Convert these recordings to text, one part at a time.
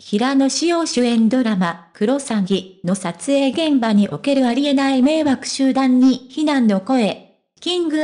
平野紫耀主演ドラマ、クロサギの撮影現場におけるありえない迷惑集団に非難の声。キング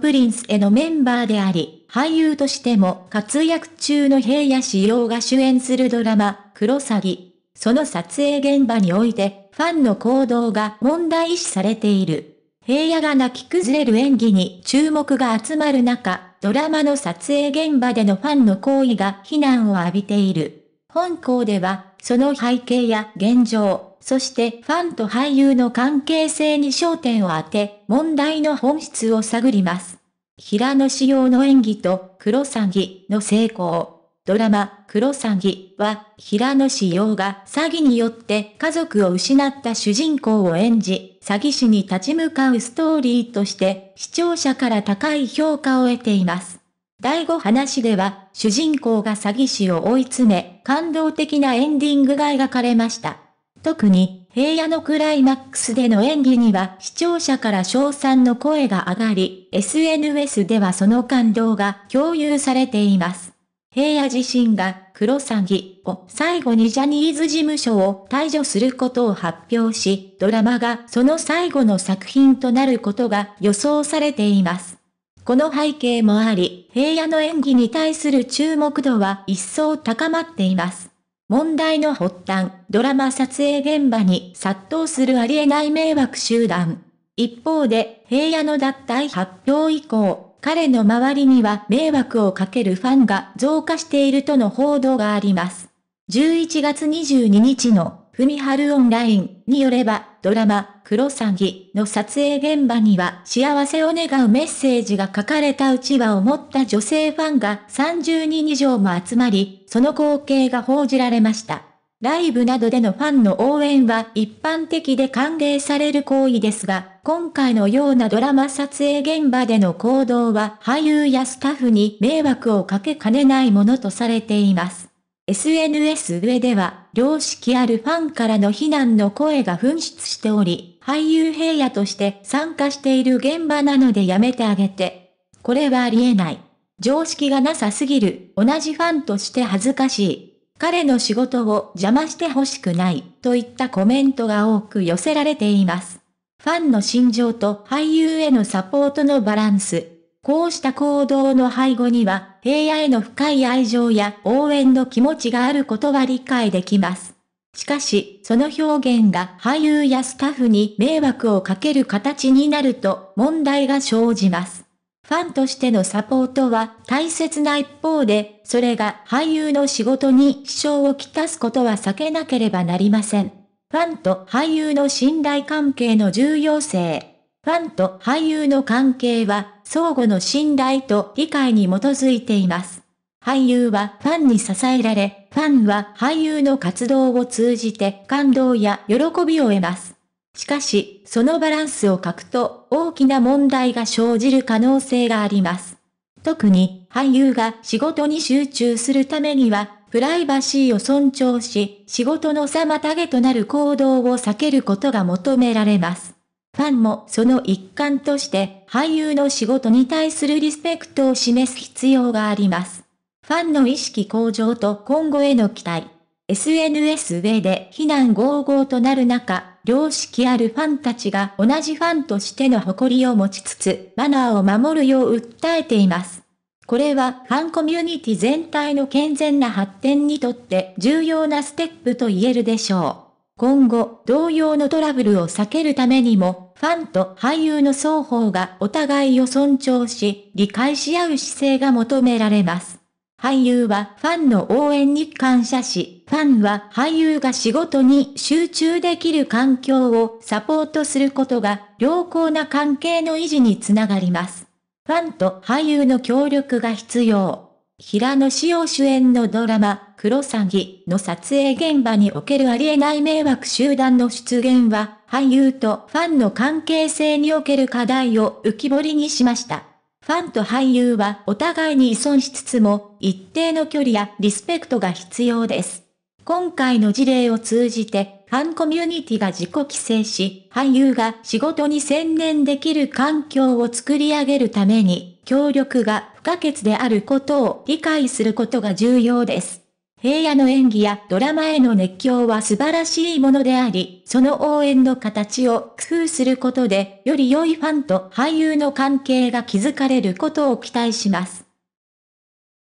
プリンスへのメンバーであり、俳優としても活躍中の平野紫耀が主演するドラマ、クロサギ。その撮影現場において、ファンの行動が問題視されている。平野が泣き崩れる演技に注目が集まる中、ドラマの撮影現場でのファンの行為が非難を浴びている。本校では、その背景や現状、そしてファンと俳優の関係性に焦点を当て、問題の本質を探ります。平野紫耀の演技と黒詐欺の成功。ドラマ、黒詐欺は、平野紫耀が詐欺によって家族を失った主人公を演じ、詐欺師に立ち向かうストーリーとして、視聴者から高い評価を得ています。第5話では、主人公が詐欺師を追い詰め、感動的なエンディングが描かれました。特に、平野のクライマックスでの演技には視聴者から称賛の声が上がり、SNS ではその感動が共有されています。平野自身が黒詐欺を最後にジャニーズ事務所を退場することを発表し、ドラマがその最後の作品となることが予想されています。この背景もあり、平野の演技に対する注目度は一層高まっています。問題の発端、ドラマ撮影現場に殺到するありえない迷惑集団。一方で、平野の脱退発表以降、彼の周りには迷惑をかけるファンが増加しているとの報道があります。11月22日の住春オンラインによれば、ドラマ、クロサギの撮影現場には幸せを願うメッセージが書かれたうちわを持った女性ファンが30人以上も集まり、その光景が報じられました。ライブなどでのファンの応援は一般的で歓迎される行為ですが、今回のようなドラマ撮影現場での行動は俳優やスタッフに迷惑をかけかねないものとされています。SNS 上では、良識あるファンからの非難の声が噴出しており、俳優平野として参加している現場なのでやめてあげて。これはありえない。常識がなさすぎる、同じファンとして恥ずかしい。彼の仕事を邪魔してほしくない、といったコメントが多く寄せられています。ファンの心情と俳優へのサポートのバランス、こうした行動の背後には、平野への深い愛情や応援の気持ちがあることは理解できます。しかし、その表現が俳優やスタッフに迷惑をかける形になると問題が生じます。ファンとしてのサポートは大切な一方で、それが俳優の仕事に支障をきたすことは避けなければなりません。ファンと俳優の信頼関係の重要性。ファンと俳優の関係は相互の信頼と理解に基づいています。俳優はファンに支えられ、ファンは俳優の活動を通じて感動や喜びを得ます。しかし、そのバランスを欠くと大きな問題が生じる可能性があります。特に俳優が仕事に集中するためには、プライバシーを尊重し、仕事の妨げとなる行動を避けることが求められます。ファンもその一環として俳優の仕事に対するリスペクトを示す必要があります。ファンの意識向上と今後への期待。SNS 上で非難合々となる中、良識あるファンたちが同じファンとしての誇りを持ちつつ、マナーを守るよう訴えています。これはファンコミュニティ全体の健全な発展にとって重要なステップと言えるでしょう。今後、同様のトラブルを避けるためにも、ファンと俳優の双方がお互いを尊重し、理解し合う姿勢が求められます。俳優はファンの応援に感謝し、ファンは俳優が仕事に集中できる環境をサポートすることが、良好な関係の維持につながります。ファンと俳優の協力が必要。平野紫耀主演のドラマ、クロサギの撮影現場におけるありえない迷惑集団の出現は、俳優とファンの関係性における課題を浮き彫りにしました。ファンと俳優はお互いに依存しつつも、一定の距離やリスペクトが必要です。今回の事例を通じて、ファンコミュニティが自己規制し、俳優が仕事に専念できる環境を作り上げるために、協力が不可欠であることを理解することが重要です。平野の演技やドラマへの熱狂は素晴らしいものであり、その応援の形を工夫することで、より良いファンと俳優の関係が築かれることを期待します。